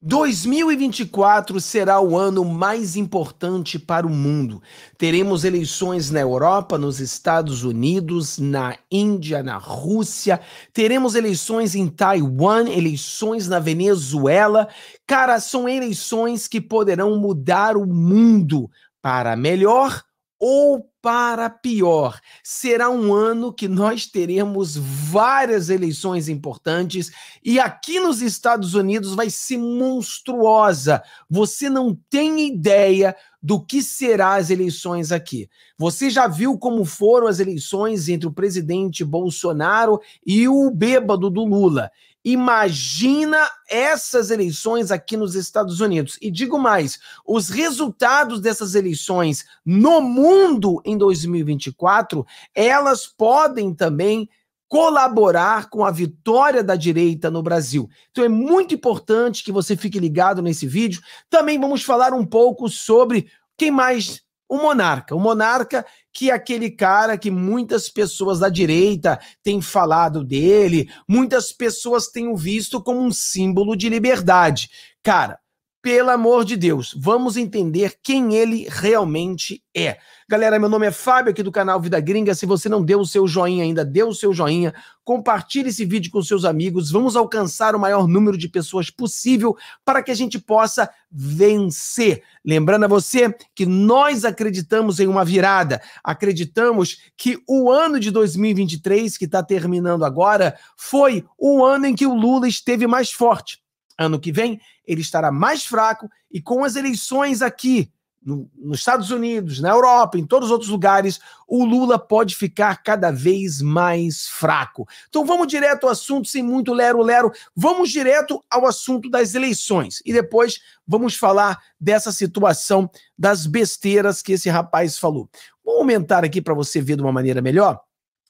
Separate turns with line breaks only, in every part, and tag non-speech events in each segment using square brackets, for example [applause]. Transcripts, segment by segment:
2024 será o ano mais importante para o mundo. Teremos eleições na Europa, nos Estados Unidos, na Índia, na Rússia, teremos eleições em Taiwan, eleições na Venezuela. Cara, são eleições que poderão mudar o mundo para melhor ou para pior. Será um ano que nós teremos várias eleições importantes e aqui nos Estados Unidos vai ser monstruosa. Você não tem ideia do que será as eleições aqui. Você já viu como foram as eleições entre o presidente Bolsonaro e o bêbado do Lula. Imagina essas eleições aqui nos Estados Unidos. E digo mais: os resultados dessas eleições no mundo em 2024, elas podem também colaborar com a vitória da direita no Brasil. Então é muito importante que você fique ligado nesse vídeo. Também vamos falar um pouco sobre quem mais o monarca. O monarca que aquele cara que muitas pessoas da direita têm falado dele, muitas pessoas têm o visto como um símbolo de liberdade. Cara, pelo amor de Deus, vamos entender quem ele realmente é. Galera, meu nome é Fábio aqui do canal Vida Gringa. Se você não deu o seu joinha ainda, dê o seu joinha, compartilhe esse vídeo com seus amigos. Vamos alcançar o maior número de pessoas possível para que a gente possa vencer. Lembrando a você que nós acreditamos em uma virada. Acreditamos que o ano de 2023, que está terminando agora, foi o ano em que o Lula esteve mais forte ano que vem, ele estará mais fraco e com as eleições aqui no, nos Estados Unidos, na Europa, em todos os outros lugares, o Lula pode ficar cada vez mais fraco. Então vamos direto ao assunto, sem muito lero-lero, vamos direto ao assunto das eleições e depois vamos falar dessa situação das besteiras que esse rapaz falou. Vou aumentar aqui para você ver de uma maneira melhor.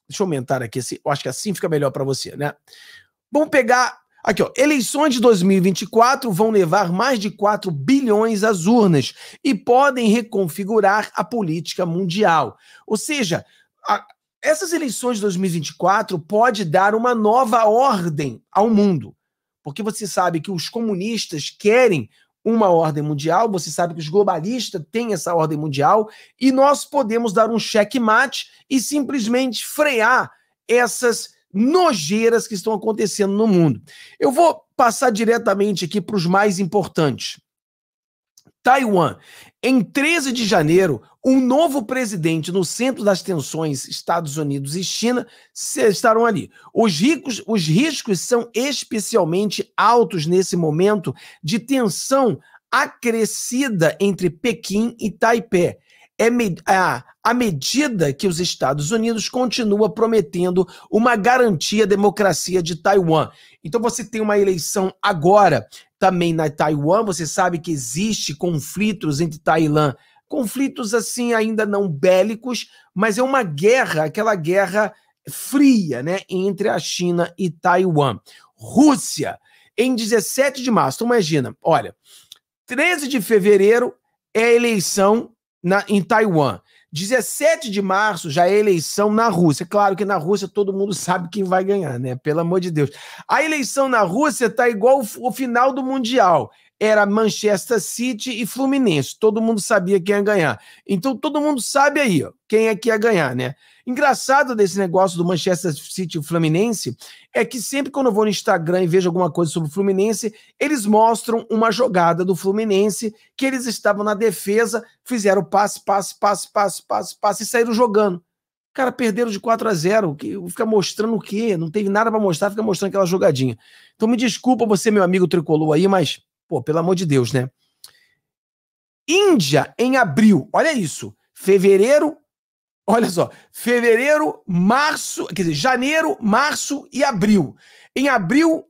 Deixa eu aumentar aqui, eu acho que assim fica melhor para você, né? Vamos pegar Aqui, ó. Eleições de 2024 vão levar mais de 4 bilhões às urnas e podem reconfigurar a política mundial. Ou seja, a, essas eleições de 2024 pode dar uma nova ordem ao mundo. Porque você sabe que os comunistas querem uma ordem mundial, você sabe que os globalistas têm essa ordem mundial, e nós podemos dar um checkmate e simplesmente frear essas nojeiras que estão acontecendo no mundo. Eu vou passar diretamente aqui para os mais importantes. Taiwan. Em 13 de janeiro, um novo presidente no centro das tensões Estados Unidos e China estarão ali. Os, ricos, os riscos são especialmente altos nesse momento de tensão acrescida entre Pequim e Taipei é a é, à medida que os Estados Unidos continua prometendo uma garantia à democracia de Taiwan. Então você tem uma eleição agora também na Taiwan, você sabe que existe conflitos entre Tailã, conflitos assim ainda não bélicos, mas é uma guerra, aquela guerra fria, né, entre a China e Taiwan. Rússia, em 17 de março, então imagina, olha, 13 de fevereiro é a eleição na, em Taiwan. 17 de março já é eleição na Rússia. Claro que na Rússia todo mundo [laughs] sabe quem vai ganhar, né? Pelo amor de Deus. A eleição na Rússia tá igual o final do Mundial. Era Manchester City e Fluminense. Todo mundo sabia quem ia ganhar. Então todo mundo sabe aí ó, quem é que ia ganhar, né? Engraçado desse negócio do Manchester City e Fluminense é que sempre quando eu vou no Instagram e vejo alguma coisa sobre o Fluminense, eles mostram uma jogada do Fluminense que eles estavam na defesa, fizeram passe, passe, passe, passe, passe, passe e saíram jogando. Cara, perderam de 4 a 0 Fica mostrando o quê? Não teve nada para mostrar, fica mostrando aquela jogadinha. Então me desculpa você, meu amigo tricolor aí, mas, pô, pelo amor de Deus, né? Índia em abril, olha isso. Fevereiro Olha só, fevereiro, março, quer dizer, janeiro, março e abril. Em abril,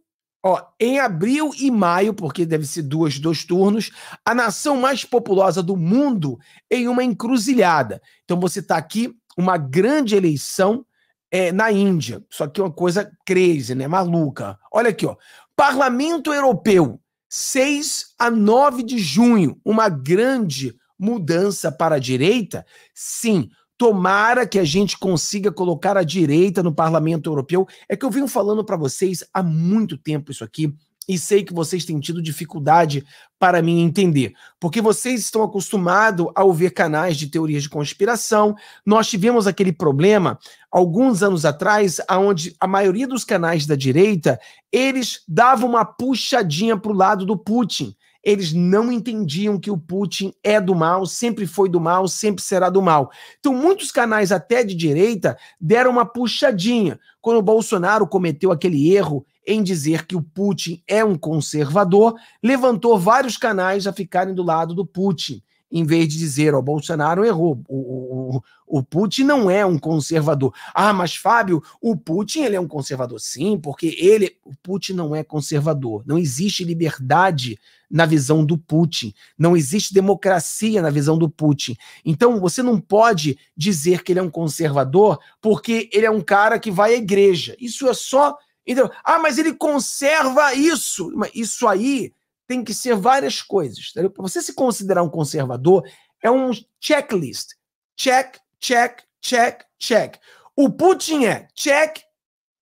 ó, em abril e maio, porque deve ser duas, dois turnos, a nação mais populosa do mundo em uma encruzilhada. Então você está aqui, uma grande eleição é, na Índia. Só que é uma coisa crazy, né? Maluca. Olha aqui, ó. Parlamento Europeu, 6 a 9 de junho, uma grande mudança para a direita? Sim, Tomara que a gente consiga colocar a direita no parlamento europeu. É que eu venho falando para vocês há muito tempo isso aqui e sei que vocês têm tido dificuldade para me entender, porque vocês estão acostumados a ouvir canais de teorias de conspiração. Nós tivemos aquele problema alguns anos atrás, onde a maioria dos canais da direita eles davam uma puxadinha para o lado do Putin eles não entendiam que o Putin é do mal, sempre foi do mal, sempre será do mal. Então, muitos canais, até de direita, deram uma puxadinha quando o Bolsonaro cometeu aquele erro em dizer que o Putin é um conservador, levantou vários canais a ficarem do lado do Putin em vez de dizer, ó, Bolsonaro errou, o, o, o Putin não é um conservador. Ah, mas Fábio, o Putin ele é um conservador, sim, porque ele, o Putin não é conservador. Não existe liberdade na visão do Putin, não existe democracia na visão do Putin. Então você não pode dizer que ele é um conservador porque ele é um cara que vai à igreja. Isso é só Entendeu? Ah, mas ele conserva isso. Isso aí tem que ser várias coisas. Para você se considerar um conservador, é um checklist. Check, check, check, check. O Putin é check,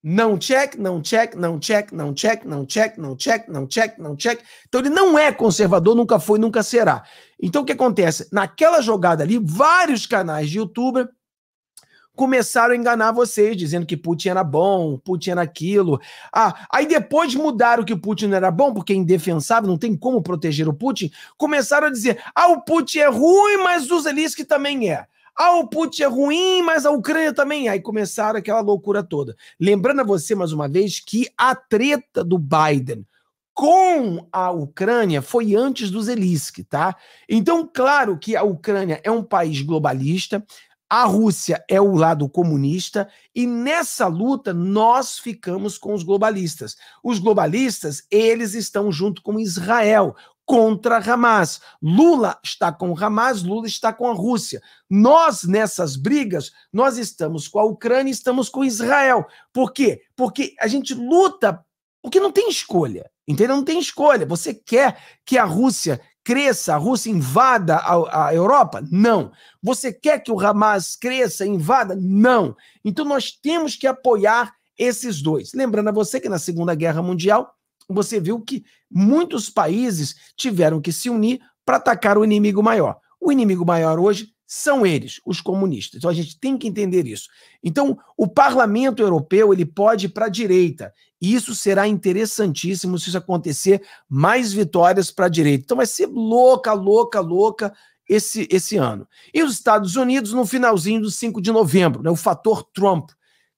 não check, não check, não check, não check, não check, não check, não check, não check. Então ele não é conservador, nunca foi, nunca será. Então o que acontece? Naquela jogada ali, vários canais de youtuber começaram a enganar vocês, dizendo que Putin era bom, Putin era aquilo. Ah, aí depois mudaram que o Putin não era bom, porque é indefensável, não tem como proteger o Putin. Começaram a dizer: ah, o Putin é ruim, mas o Zelensky também é. Ah, o Putin é ruim, mas a Ucrânia também. É. Aí começaram aquela loucura toda. Lembrando a você, mais uma vez, que a treta do Biden com a Ucrânia foi antes do Zelensky, tá? Então, claro que a Ucrânia é um país globalista, a Rússia é o lado comunista e nessa luta nós ficamos com os globalistas. Os globalistas, eles estão junto com Israel contra Hamas. Lula está com Hamas, Lula está com a Rússia. Nós nessas brigas, nós estamos com a Ucrânia, estamos com Israel. Por quê? Porque a gente luta porque não tem escolha. Entendeu? Não tem escolha. Você quer que a Rússia cresça, a Rússia invada a, a, Europa? Não. Você quer que o Hamas cresça, invada? Não. Então nós temos que apoiar esses dois. Lembrando a você que na Segunda Guerra Mundial, você viu que muitos países tiveram que se unir para atacar o inimigo maior. O inimigo maior hoje são eles, os comunistas. Então a gente tem que entender isso. Então, o parlamento europeu ele pode ir para a direita. E isso será interessantíssimo se isso acontecer mais vitórias para a direita. Então vai ser louca, louca, louca esse, esse ano. E os Estados Unidos no finalzinho do 5 de novembro, né, o fator Trump.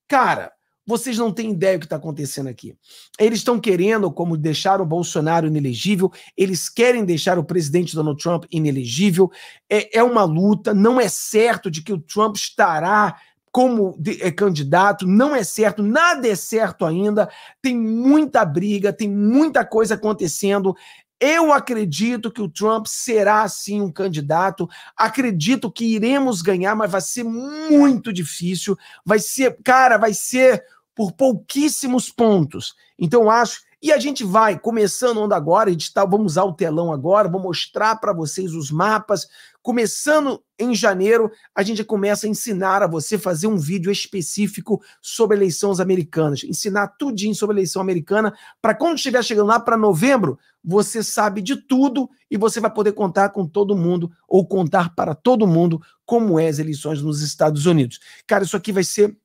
Cara, vocês não têm ideia do que está acontecendo aqui. Eles estão querendo, como deixar o Bolsonaro inelegível, eles querem deixar o presidente Donald Trump inelegível. É, é uma luta, não é certo de que o Trump estará como de, é, candidato, não é certo, nada é certo ainda, tem muita briga, tem muita coisa acontecendo. Eu acredito que o Trump será sim um candidato. Acredito que iremos ganhar, mas vai ser muito difícil. Vai ser, cara, vai ser por pouquíssimos pontos. Então, acho. E a gente vai, começando onda agora, edital, vamos usar o telão agora, vou mostrar para vocês os mapas. Começando em janeiro, a gente começa a ensinar a você fazer um vídeo específico sobre eleições americanas, ensinar tudinho sobre eleição americana, para quando estiver chegando lá para novembro, você sabe de tudo e você vai poder contar com todo mundo ou contar para todo mundo como é as eleições nos Estados Unidos. Cara, isso aqui vai ser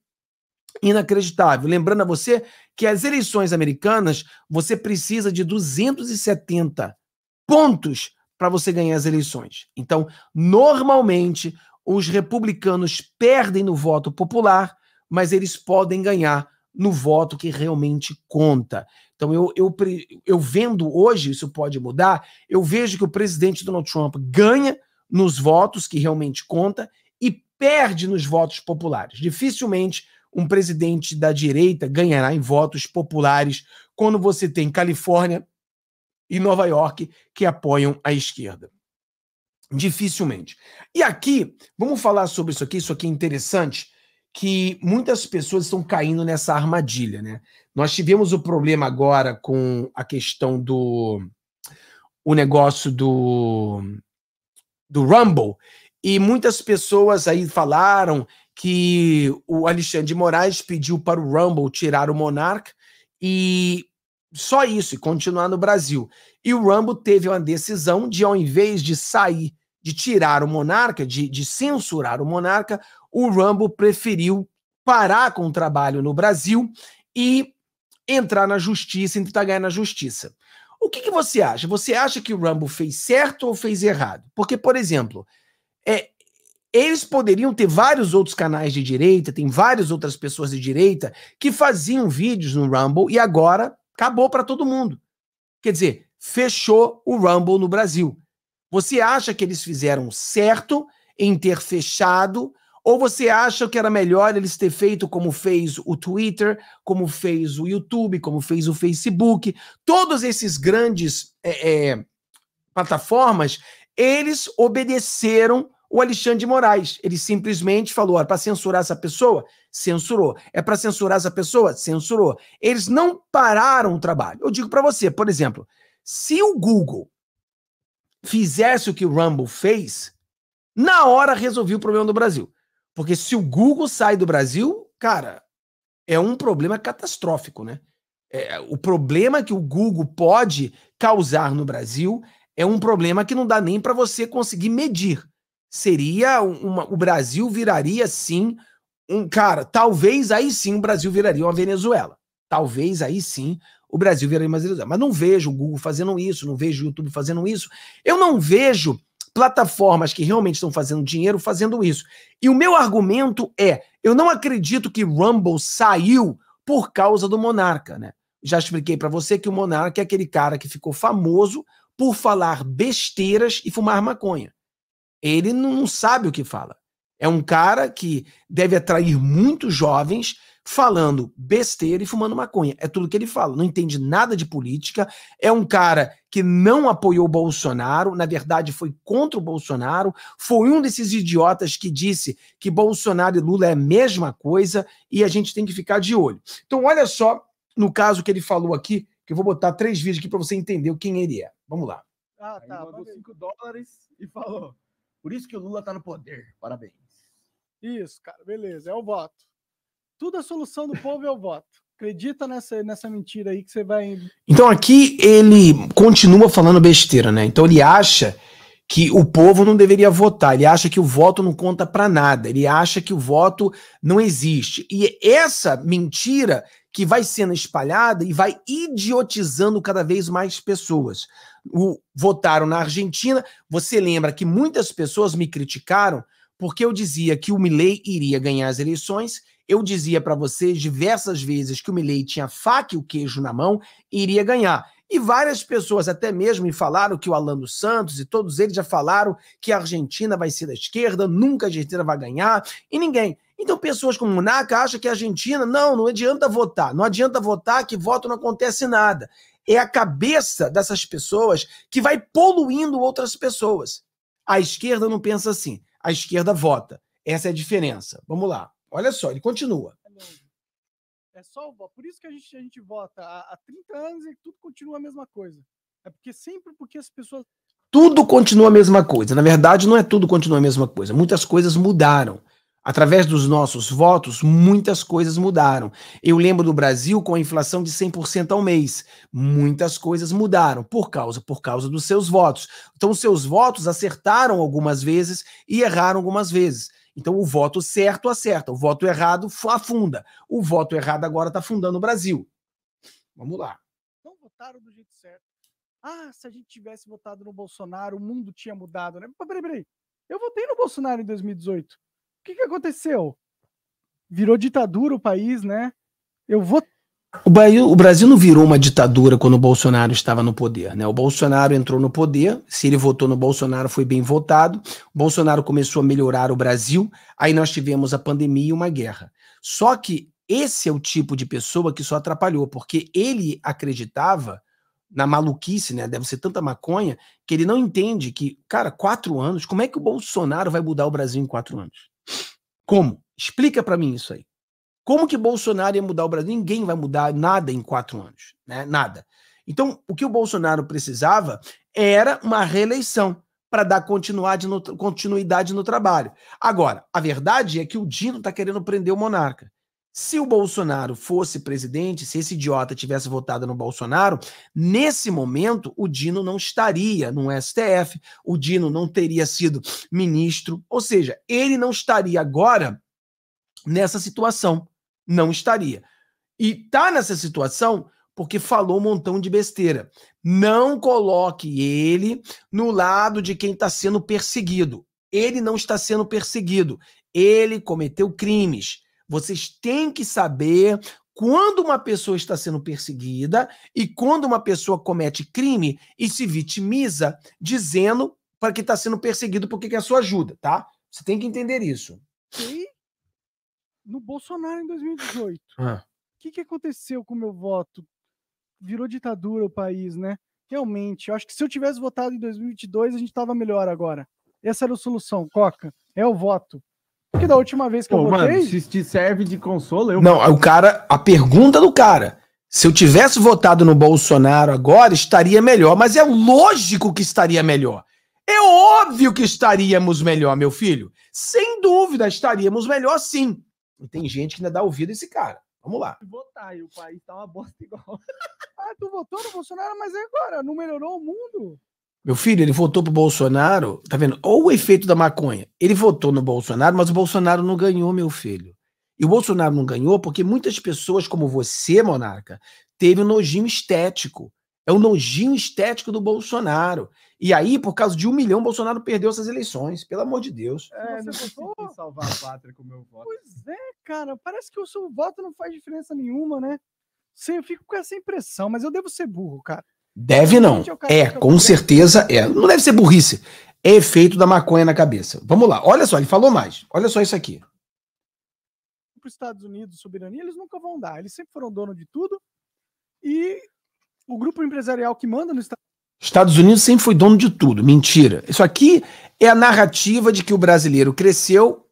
inacreditável. Lembrando a você que as eleições americanas, você precisa de 270 pontos para você ganhar as eleições. Então, normalmente, os republicanos perdem no voto popular, mas eles podem ganhar no voto que realmente conta. Então, eu, eu, eu vendo hoje, isso pode mudar, eu vejo que o presidente Donald Trump ganha nos votos que realmente conta e perde nos votos populares. Dificilmente um presidente da direita ganhará em votos populares quando você tem Califórnia e Nova York que apoiam a esquerda. Dificilmente. E aqui, vamos falar sobre isso aqui, isso aqui é interessante, que muitas pessoas estão caindo nessa armadilha, né? Nós tivemos o problema agora com a questão do o negócio do do Rumble e muitas pessoas aí falaram que o Alexandre de Moraes pediu para o Rumble tirar o Monark e só isso, e continuar no Brasil. E o Rumble teve uma decisão de, ao invés de sair, de tirar o monarca, de, de censurar o monarca, o Rumble preferiu parar com o trabalho no Brasil e entrar na justiça, tentar ganhar na justiça. O que, que, você acha? Você acha que o Rumble fez certo ou fez errado? Porque, por exemplo, é, eles poderiam ter vários outros canais de direita, tem várias outras pessoas de direita que faziam vídeos no Rumble e agora acabou para todo mundo. Quer dizer, fechou o Rumble no Brasil. Você acha que eles fizeram certo em ter fechado ou você acha que era melhor eles ter feito como fez o Twitter, como fez o YouTube, como fez o Facebook? Todos esses grandes é, é, plataformas, eles obedeceram o Alexandre de Moraes. Ele simplesmente falou: para censurar essa pessoa, censurou. É para censurar essa pessoa, censurou. Eles não pararam o trabalho. Eu digo para você, por exemplo, se o Google fizesse o que o Rumble fez, na hora resolvia o problema do Brasil. Porque se o Google sai do Brasil, cara, é um problema catastrófico, né? É, o problema que o Google pode causar no Brasil é um problema que não dá nem para você conseguir medir seria uma, o Brasil viraria sim um cara, talvez aí sim o Brasil viraria uma Venezuela. Talvez aí sim o Brasil viraria uma Venezuela. Mas não vejo o Google fazendo isso, não vejo o YouTube fazendo isso. Eu não vejo plataformas que realmente estão fazendo dinheiro fazendo isso. E o meu argumento é, eu não acredito que Rumble saiu por causa do Monarca, né? Já expliquei para você que o Monarca é aquele cara que ficou famoso por falar besteiras e fumar maconha. Ele não sabe o que fala. É um cara que deve atrair muitos jovens falando besteira e fumando maconha. É tudo que ele fala. Não entende nada de política. É um cara que não apoiou o Bolsonaro, na verdade foi contra o Bolsonaro. Foi um desses idiotas que disse que Bolsonaro e Lula é a mesma coisa e a gente tem que ficar de olho. Então, olha só no caso que ele falou aqui, que eu vou botar três vídeos aqui para você entender quem ele é. Vamos
lá. Ah, tá. Ele mandou dólares e falou. Por isso que o Lula está no poder. Parabéns. Isso, cara, beleza. É o voto. Tudo a é solução do povo é o voto. Acredita nessa, nessa mentira aí que você vai.
Então aqui ele continua falando besteira, né? Então ele acha que o povo não deveria votar. Ele acha que o voto não conta para nada. Ele acha que o voto não existe. E essa mentira que vai sendo espalhada e vai idiotizando cada vez mais pessoas. O, votaram na Argentina, você lembra que muitas pessoas me criticaram porque eu dizia que o Milei iria ganhar as eleições eu dizia para vocês diversas vezes que o Milley tinha faca e o queijo na mão e iria ganhar. E várias pessoas até mesmo me falaram que o Alan dos Santos e todos eles já falaram que a Argentina vai ser da esquerda, nunca a Argentina vai ganhar, e ninguém. Então, pessoas como o Naka acham que a é Argentina, não, não adianta votar, não adianta votar que voto não acontece nada. É a cabeça dessas pessoas que vai poluindo outras pessoas. A esquerda não pensa assim, a esquerda vota. Essa é a diferença. Vamos lá. Olha só, ele continua.
É só o voto. Por isso que a gente, a gente vota há, 30 anos e tudo continua a mesma coisa. É porque sempre porque as pessoas.
Tudo continua a mesma coisa. Na verdade, não é tudo continua a mesma coisa. Muitas coisas mudaram. Através dos nossos votos, muitas coisas mudaram. Eu lembro do Brasil com a inflação de 100% ao mês. Muitas coisas mudaram por causa por causa dos seus votos. Então os seus votos acertaram algumas vezes e erraram algumas vezes. Então o voto certo acerta, o voto errado afunda. O voto errado agora está afundando o Brasil. Vamos lá. Não votaram do jeito
certo. Ah, se a gente tivesse votado no Bolsonaro, o mundo tinha mudado, né? Peraí, peraí. Eu votei no Bolsonaro em 2018 que, que aconteceu? Virou ditadura o país, né? Eu vou.
O Brasil, o Brasil não virou uma ditadura quando o Bolsonaro estava no poder, né? O Bolsonaro entrou no poder, se ele votou no Bolsonaro, foi bem votado. O Bolsonaro começou a melhorar o Brasil, aí nós tivemos a pandemia e uma guerra. Só que esse é o tipo de pessoa que só atrapalhou, porque ele acreditava na maluquice, né? Deve ser tanta maconha que ele não entende que, cara, quatro anos, como é que o Bolsonaro vai mudar o Brasil em quatro anos? Como? Explica para mim isso aí. Como que Bolsonaro ia mudar o Brasil? Ninguém vai mudar nada em quatro anos, né? Nada. Então, o que o Bolsonaro precisava era uma reeleição para dar continuidade no, continuidade no trabalho. Agora, a verdade é que o Dino está querendo prender o monarca. Se o Bolsonaro fosse presidente, se esse idiota tivesse votado no Bolsonaro, nesse momento o Dino não estaria no STF, o Dino não teria sido ministro, ou seja, ele não estaria agora nessa situação. Não estaria. E está nessa situação porque falou um montão de besteira. Não coloque ele no lado de quem está sendo perseguido. Ele não está sendo perseguido. Ele cometeu crimes vocês têm que saber quando uma pessoa está sendo perseguida e quando uma pessoa comete crime e se vitimiza, dizendo para que está sendo perseguido porque quer sua ajuda, tá? Você tem que entender isso.
E no Bolsonaro em 2018, ah. o ah. que, que aconteceu com o meu voto? Virou ditadura o país, né? Realmente, eu acho que se eu tivesse votado em 2022, a gente estava melhor agora. Essa era a solução, Coca. É o voto. Porque da última vez que Pô, eu votei? Mano, se te serve de consolo, eu... Não, o
cara... A pergunta do cara... Se eu tivesse votado no Bolsonaro agora, estaria melhor. Mas é lógico que estaria melhor. É óbvio que estaríamos melhor, meu filho. Sem dúvida, estaríamos melhor sim. E tem gente que ainda dá ouvido a esse cara. Vamos lá.
Votar e o país tá uma bosta igual. ah, tu votou no Bolsonaro, mas é agora não melhorou o mundo?
Meu filho, ele votou pro Bolsonaro, tá vendo? Ou o efeito da maconha. Ele votou no Bolsonaro, mas o Bolsonaro não ganhou, meu filho. E o Bolsonaro não ganhou porque muitas pessoas, como você, monarca, teve um nojinho estético. É o um nojinho estético do Bolsonaro. E aí, por causa de um milhão, o Bolsonaro perdeu essas eleições. Pelo amor de Deus. É, você
não salvar a pátria com o meu voto. Pois é, cara. Parece que o seu voto não faz diferença nenhuma, né? Sim, eu fico com essa impressão, mas eu devo ser burro, cara. Deve não. É, com
certeza é. Não deve ser burrice. É efeito da maconha na cabeça. Vamos lá. Olha só, ele falou mais. Olha só isso aqui.
Para os Estados Unidos, soberania, eles nunca vão dar. Eles sempre foram dono de tudo. E o grupo empresarial que manda nos
Estados Unidos sempre foi dono de tudo. Mentira. Isso aqui é a narrativa de que o brasileiro cresceu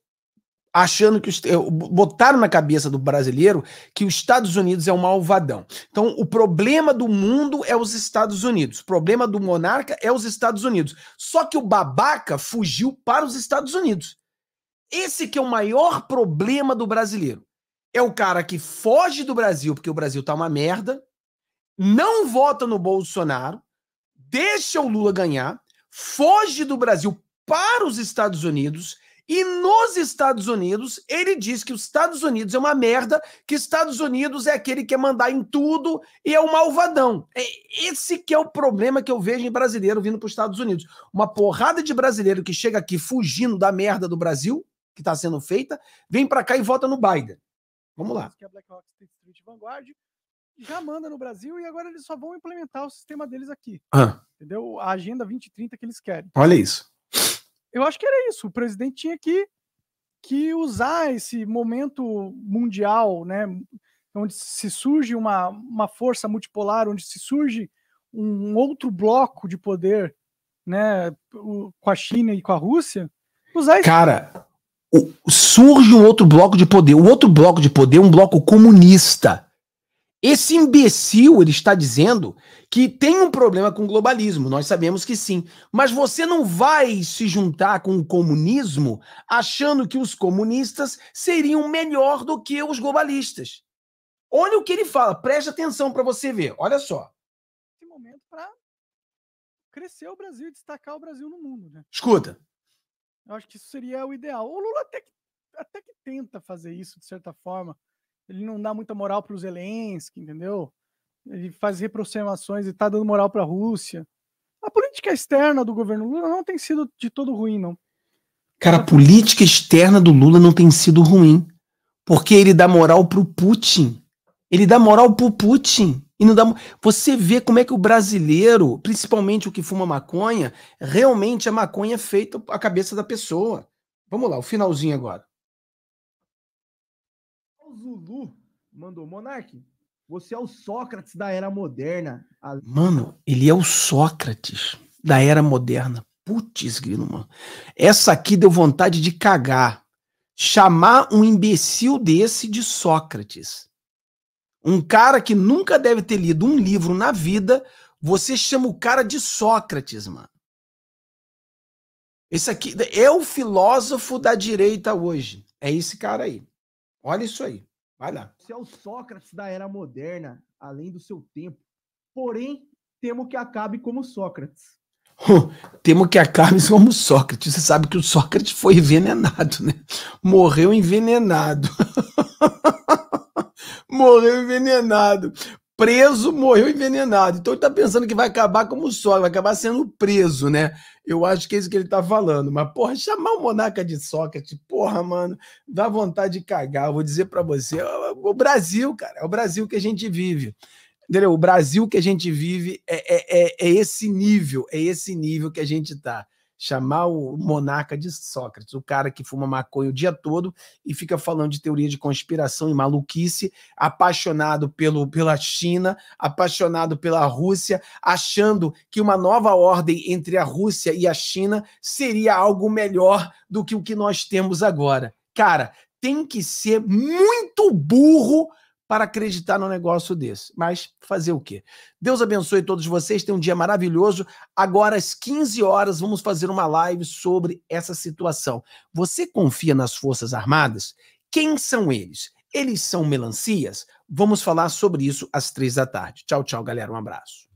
achando que botaram na cabeça do brasileiro que os Estados Unidos é um malvadão. Então, o problema do mundo é os Estados Unidos, o problema do monarca é os Estados Unidos. Só que o babaca fugiu para os Estados Unidos. Esse que é o maior problema do brasileiro. É o cara que foge do Brasil porque o Brasil tá uma merda, não vota no Bolsonaro, deixa o Lula ganhar, foge do Brasil para os Estados Unidos e nos Estados Unidos, ele diz que os Estados Unidos é uma merda, que Estados Unidos é aquele que quer mandar em tudo e é o um malvadão. É, esse que é o problema que eu vejo em brasileiro vindo para os Estados Unidos. Uma porrada de brasileiro que chega aqui fugindo da merda do Brasil, que está sendo feita, vem para cá e vota no Biden. Vamos lá.
Que a BlackRock Street Vanguard já manda no Brasil e agora eles só vão implementar o sistema deles aqui. Ah. Entendeu? A agenda 2030 que eles querem. Olha isso eu acho que era isso. O presidente tinha que, que usar esse momento mundial, né? Onde se surge uma, uma força multipolar, onde se surge um outro bloco de poder, né? O, com a China e com a Rússia. Usar esse... Cara,
o, surge um outro bloco de poder. O outro bloco de poder é um bloco comunista esse imbecil, ele está dizendo que tem um problema com o globalismo, nós sabemos que sim, mas você não vai se juntar com o comunismo achando que os comunistas seriam melhor do que os globalistas. Olha o que ele fala, preste atenção para você ver, olha só. Esse momento para
crescer o Brasil e destacar o Brasil no mundo, né? Escuta. Eu acho que isso seria o ideal. O Lula até que, até que tenta fazer isso, de certa forma ele não dá muita moral para o Zelensky, entendeu? Ele faz reproximações e está dando moral para a Rússia. A política externa do governo Lula não tem sido de todo ruim, não.
Cara, a política externa do Lula não tem sido ruim, porque ele dá moral pro Putin. Ele dá moral pro Putin. E não dá... Você vê como é que o brasileiro, principalmente o que fuma maconha, realmente a maconha é feita a cabeça da pessoa. Vamos lá, o finalzinho agora.
Zulu mandou, Monarque, você é o Sócrates da era moderna. A... Mano,
ele é o Sócrates da era moderna. Putz, grilo, mano. Essa aqui deu vontade de cagar. Chamar um imbecil desse de Sócrates. Um cara que nunca deve ter lido um livro na vida, você chama o cara de Sócrates, mano. Esse aqui é o filósofo da direita hoje. É esse cara aí. Olha isso aí. Vai lá. Você é o Sócrates da
era moderna, além do seu tempo. Porém, temo que acabe como Sócrates.
[laughs] temo que acabe como Sócrates. Você sabe que o Sócrates foi envenenado, né? Morreu envenenado. [laughs] Morreu envenenado preso, morreu envenenado. Então ele está pensando que vai acabar como sócio, vai acabar sendo preso, né? Eu acho que é isso que ele está falando. Mas, porra, chamar o monaca de Sócrates, porra, mano, dá vontade de cagar. Eu vou dizer para você, é o Brasil, cara, é o Brasil que a gente vive. Entendeu? O Brasil que a gente vive é, é, é, é esse nível, é esse nível que a gente está chamar o monarca de Sócrates, o cara que fuma maconha o dia todo e fica falando de teoria de conspiração e maluquice, apaixonado pelo, pela China, apaixonado pela Rússia, achando que uma nova ordem entre a Rússia e a China seria algo melhor do que o que nós temos agora. Cara, tem que ser muito burro para acreditar num negócio desse. Mas fazer o quê? Deus abençoe todos vocês, tenham um dia maravilhoso. Agora às 15 horas vamos fazer uma live sobre essa situação. Você confia nas Forças Armadas? Quem são eles? Eles são melancias? Vamos falar sobre isso às três da tarde. Tchau, tchau, galera. Um abraço.